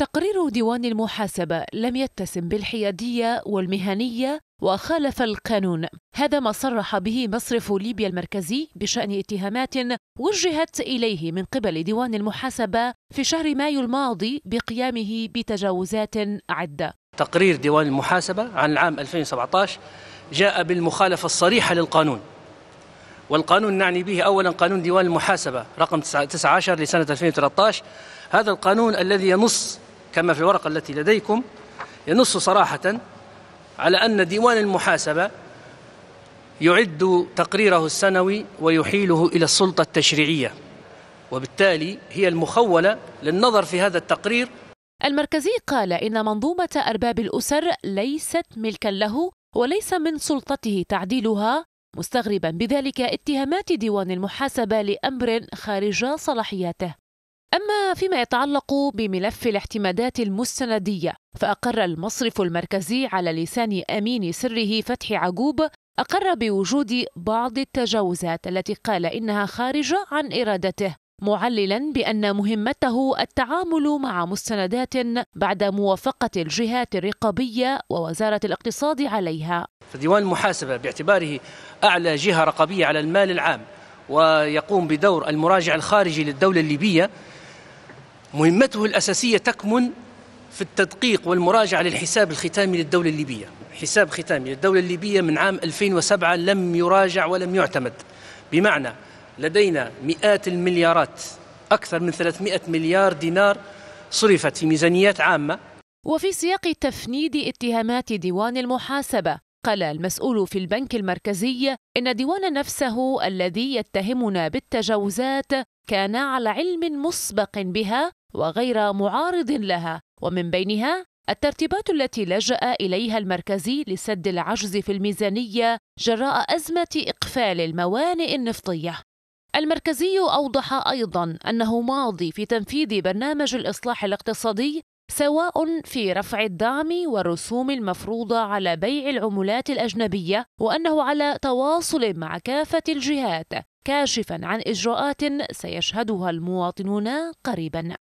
تقرير ديوان المحاسبة لم يتسم بالحيادية والمهنية وخالف القانون هذا ما صرح به مصرف ليبيا المركزي بشأن اتهامات وجهت إليه من قبل ديوان المحاسبة في شهر مايو الماضي بقيامه بتجاوزات عدة تقرير ديوان المحاسبة عن العام 2017 جاء بالمخالفة الصريحة للقانون والقانون نعني به أولا قانون ديوان المحاسبة رقم 19 لسنة 2013 هذا القانون الذي ينص كما في الورقة التي لديكم ينص صراحة على أن ديوان المحاسبة يعد تقريره السنوي ويحيله إلى السلطة التشريعية وبالتالي هي المخولة للنظر في هذا التقرير المركزي قال إن منظومة أرباب الأسر ليست ملكا له وليس من سلطته تعديلها مستغربا بذلك اتهامات ديوان المحاسبة لأمر خارج صلاحياته أما فيما يتعلق بملف الاعتمادات المستندية فأقر المصرف المركزي على لسان أمين سره فتحي عجوب أقر بوجود بعض التجاوزات التي قال إنها خارجة عن إرادته معللا بأن مهمته التعامل مع مستندات بعد موافقة الجهات الرقابية ووزارة الاقتصاد عليها فديوان المحاسبة باعتباره أعلى جهة رقابية على المال العام ويقوم بدور المراجع الخارجي للدولة الليبية مهمته الأساسية تكمن في التدقيق والمراجعة للحساب الختامي للدولة الليبية حساب ختامي للدولة الليبية من عام 2007 لم يراجع ولم يعتمد بمعنى لدينا مئات المليارات أكثر من 300 مليار دينار صرفت في ميزانيات عامة وفي سياق تفنيد اتهامات ديوان المحاسبة قال المسؤول في البنك المركزي إن ديوان نفسه الذي يتهمنا بالتجاوزات كان على علم مسبق بها وغير معارض لها ومن بينها الترتيبات التي لجأ إليها المركزي لسد العجز في الميزانية جراء أزمة إقفال الموانئ النفطية. المركزي أوضح أيضاً أنه ماضي في تنفيذ برنامج الإصلاح الاقتصادي سواء في رفع الدعم والرسوم المفروضة على بيع العملات الأجنبية وأنه على تواصل مع كافة الجهات كاشفا عن إجراءات سيشهدها المواطنون قريبا